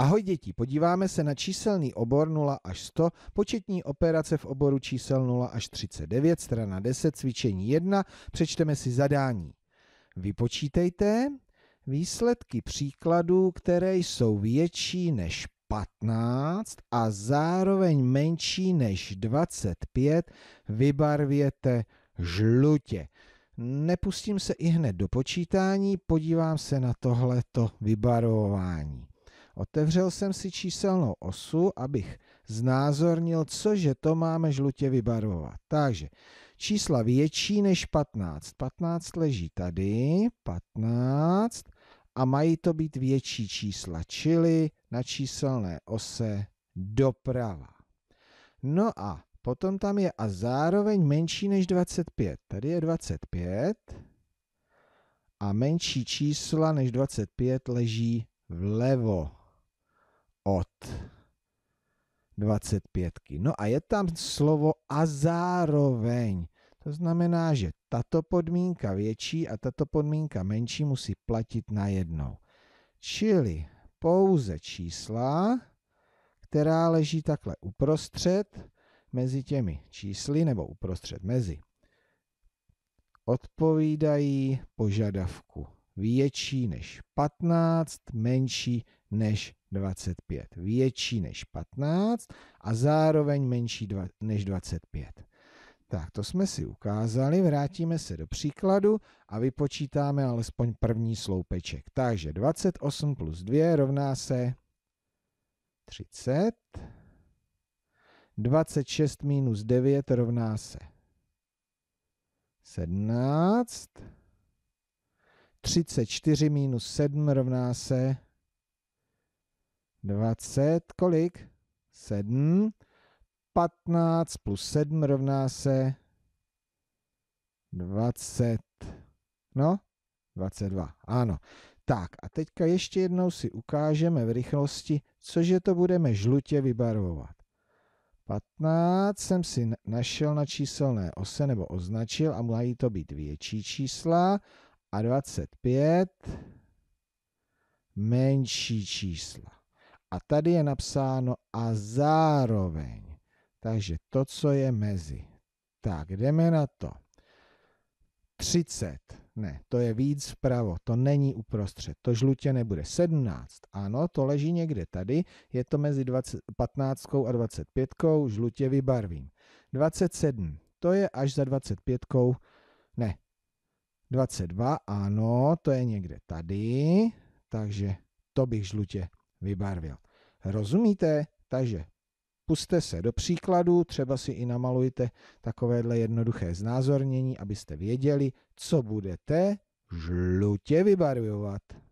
Ahoj děti, podíváme se na číselný obor 0 až 100, početní operace v oboru čísel 0 až 39, strana 10, cvičení 1, přečteme si zadání. Vypočítejte výsledky příkladů, které jsou větší než 15 a zároveň menší než 25, vybarvěte žlutě. Nepustím se i hned do počítání, podívám se na tohleto vybarvování. Otevřel jsem si číselnou osu, abych znázornil, cože to máme žlutě vybarvovat. Takže čísla větší než 15. 15 leží tady, 15 a mají to být větší čísla, čili na číselné ose doprava. No a potom tam je a zároveň menší než 25. Tady je 25 a menší čísla než 25 leží vlevo od 25. No a je tam slovo a zároveň. To znamená, že tato podmínka větší a tato podmínka menší musí platit na jednou. Čili pouze čísla, která leží takhle uprostřed mezi těmi čísly, nebo uprostřed mezi, odpovídají požadavku větší než 15, menší než 25. Větší než 15 a zároveň menší dva, než 25. Tak, to jsme si ukázali, vrátíme se do příkladu a vypočítáme alespoň první sloupeček. Takže 28 plus 2 rovná se 30. 26 minus 9 rovná se 17. 34 minus 7 rovná se 20, kolik? 7. 15 plus 7 rovná se 20. No, 22, ano. Tak a teďka ještě jednou si ukážeme v rychlosti, cože to budeme žlutě vybarvovat. 15 jsem si našel na číselné ose nebo označil a mají to být větší čísla a 25 menší čísla. A tady je napsáno a zároveň. Takže to, co je mezi. Tak, jdeme na to. 30. Ne, to je víc vpravo, to není uprostřed, to žlutě nebude. 17, ano, to leží někde tady, je to mezi 20, 15 a 25, žlutě vybarvím. 27, to je až za 25, ne, 22, ano, to je někde tady, takže to bych žlutě vybarvil. Rozumíte? Takže puste se do příkladu, třeba si i namalujte takovéhle jednoduché znázornění, abyste věděli, co budete žlutě vybarvovat.